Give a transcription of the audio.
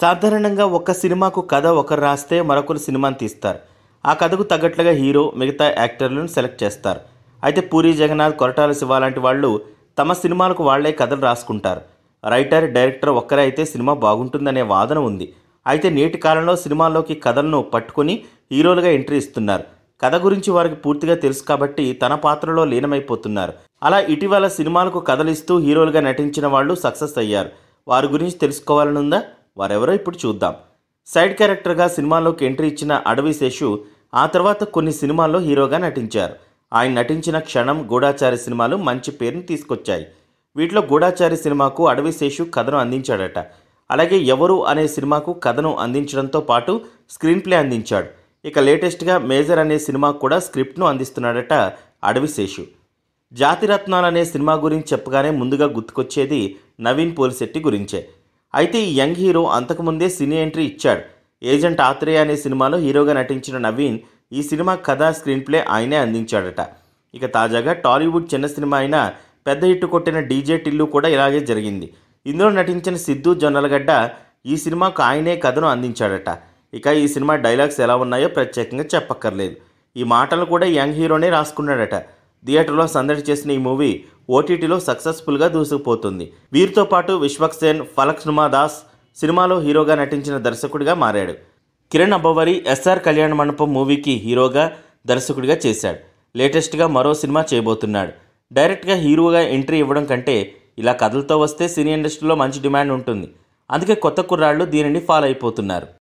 సాధారణంగా ఒక సినిమాకు కథ ఒకరు రాస్తే మరొకరు సినిమాని తీస్తారు ఆ కథకు తగ్గట్లుగా హీరో మిగతా యాక్టర్లను సెలెక్ట్ చేస్తారు అయితే పూరి జగన్నాథ్ కొరటాల శివ లాంటి వాళ్ళు తమ సినిమాలకు వాళ్లే కథలు రాసుకుంటారు రైటర్ డైరెక్టర్ ఒక్కరే అయితే సినిమా బాగుంటుందనే వాదన ఉంది అయితే నేటి కాలంలో సినిమాల్లోకి కథలను పట్టుకుని హీరోలుగా ఎంట్రీ ఇస్తున్నారు కథ గురించి వారికి పూర్తిగా తెలుసు కాబట్టి తన పాత్రలో లీనమైపోతున్నారు అలా ఇటీవల సినిమాలకు కథలిస్తూ హీరోలుగా నటించిన వాళ్ళు సక్సెస్ అయ్యారు వారి గురించి తెలుసుకోవాలనుందా వారెవరో ఇప్పుడు చూద్దాం సైడ్ క్యారెక్టర్గా సినిమాలోకి ఎంట్రీ ఇచ్చిన అడవి శేషు ఆ తర్వాత కొన్ని సినిమాల్లో హీరోగా నటించారు ఆయన నటించిన క్షణం గూఢాచారి సినిమాలు మంచి పేరును తీసుకొచ్చాయి వీటిలో గూఢాచారి సినిమాకు అడవి శేషు కథను అందించాడట అలాగే ఎవరు అనే సినిమాకు కథను అందించడంతో పాటు స్క్రీన్ ప్లే అందించాడు ఇక లేటెస్ట్గా మేజర్ అనే సినిమాకు కూడా స్క్రిప్ట్ను అందిస్తున్నాడట అడవి శేషు జాతిరత్నాలు అనే సినిమా గురించి చెప్పగానే ముందుగా గుర్తుకొచ్చేది నవీన్ పోలిశెట్టి గురించే అయితే ఈ యంగ్ హీరో అంతకుముందే సినీ ఎంట్రీ ఇచ్చాడు ఏజెంట్ ఆత్రేయ అనే సినిమాలో హీరోగా నటించిన నవీన్ ఈ సినిమా కథ స్క్రీన్ ప్లే ఆయనే అందించాడట ఇక తాజాగా టాలీవుడ్ చిన్న సినిమా అయిన పెద్ద హిట్టు కొట్టిన డీజే టిల్లు కూడా ఇలాగే జరిగింది ఇందులో నటించిన సిద్ధు జొన్నలగడ్డ ఈ సినిమాకు ఆయనే కథను అందించాడట ఇక ఈ సినిమా డైలాగ్స్ ఎలా ఉన్నాయో ప్రత్యేకంగా చెప్పక్కర్లేదు ఈ మాటలు కూడా యంగ్ హీరోనే రాసుకున్నాడట థియేటర్లో సందడి చేసిన ఈ మూవీ ఓటీటీలో సక్సెస్ఫుల్గా దూసుకుపోతుంది వీరితో పాటు విశ్వక్ సేన్ ఫలక్ దాస్ సినిమాలో హీరోగా నటించిన దర్శకుడిగా మారాడు కిరణ్ అబ్బవరి ఎస్ఆర్ కళ్యాణ మండపం మూవీకి హీరోగా దర్శకుడిగా చేశాడు లేటెస్ట్గా మరో సినిమా చేయబోతున్నాడు డైరెక్ట్గా హీరోగా ఎంట్రీ ఇవ్వడం కంటే ఇలా కథలతో వస్తే సినీ ఇండస్ట్రీలో మంచి డిమాండ్ ఉంటుంది అందుకే కొత్త కుర్రాళ్ళు దీనిని ఫాలో అయిపోతున్నారు